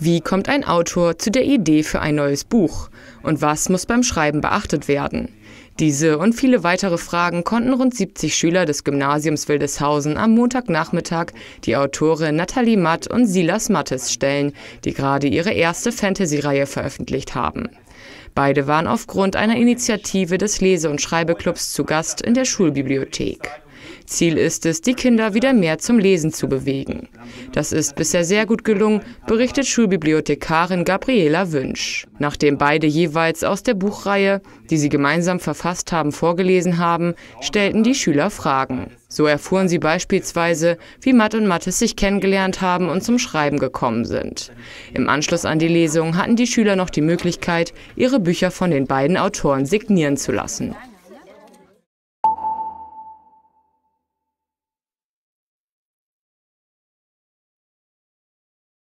Wie kommt ein Autor zu der Idee für ein neues Buch? Und was muss beim Schreiben beachtet werden? Diese und viele weitere Fragen konnten rund 70 Schüler des Gymnasiums Wildeshausen am Montagnachmittag die Autorin Nathalie Matt und Silas Mattes stellen, die gerade ihre erste Fantasy-Reihe veröffentlicht haben. Beide waren aufgrund einer Initiative des Lese- und Schreibeclubs zu Gast in der Schulbibliothek. Ziel ist es, die Kinder wieder mehr zum Lesen zu bewegen. Das ist bisher sehr gut gelungen, berichtet Schulbibliothekarin Gabriela Wünsch. Nachdem beide jeweils aus der Buchreihe, die sie gemeinsam verfasst haben, vorgelesen haben, stellten die Schüler Fragen. So erfuhren sie beispielsweise, wie Matt und Mattes sich kennengelernt haben und zum Schreiben gekommen sind. Im Anschluss an die Lesung hatten die Schüler noch die Möglichkeit, ihre Bücher von den beiden Autoren signieren zu lassen.